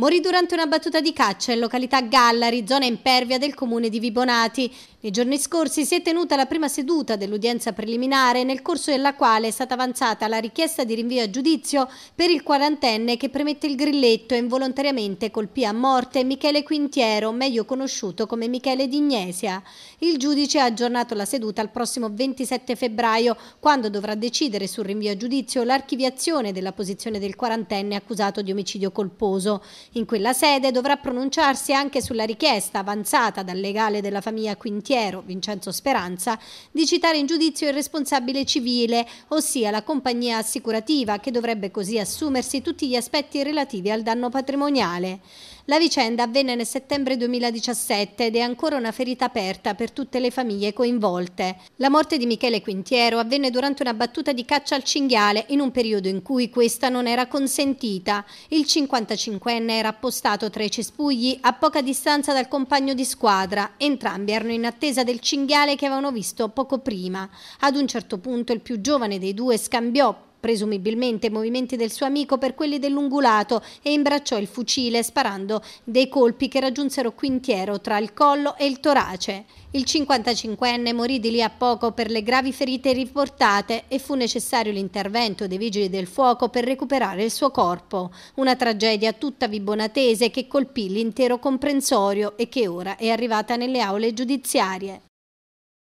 morì durante una battuta di caccia in località Gallari, zona impervia del comune di Vibonati. Nei giorni scorsi si è tenuta la prima seduta dell'udienza preliminare, nel corso della quale è stata avanzata la richiesta di rinvio a giudizio per il quarantenne che premette il grilletto e involontariamente colpì a morte Michele Quintiero, meglio conosciuto come Michele Dignesia. Il giudice ha aggiornato la seduta al prossimo 27 febbraio, quando dovrà decidere sul rinvio a giudizio l'archiviazione della posizione del quarantenne accusato di omicidio colposo. In quella sede dovrà pronunciarsi anche sulla richiesta avanzata dal legale della famiglia Quintiero, Vincenzo Speranza, di citare in giudizio il responsabile civile, ossia la compagnia assicurativa che dovrebbe così assumersi tutti gli aspetti relativi al danno patrimoniale. La vicenda avvenne nel settembre 2017 ed è ancora una ferita aperta per tutte le famiglie coinvolte. La morte di Michele Quintiero avvenne durante una battuta di caccia al cinghiale in un periodo in cui questa non era consentita. Il 55enne era appostato tra i cespugli a poca distanza dal compagno di squadra. Entrambi erano in attesa del cinghiale che avevano visto poco prima. Ad un certo punto il più giovane dei due scambiò presumibilmente movimenti del suo amico per quelli dell'ungulato e imbracciò il fucile sparando dei colpi che raggiunsero Quintiero tra il collo e il torace. Il 55enne morì di lì a poco per le gravi ferite riportate e fu necessario l'intervento dei vigili del fuoco per recuperare il suo corpo. Una tragedia tutta vibonatese che colpì l'intero comprensorio e che ora è arrivata nelle aule giudiziarie.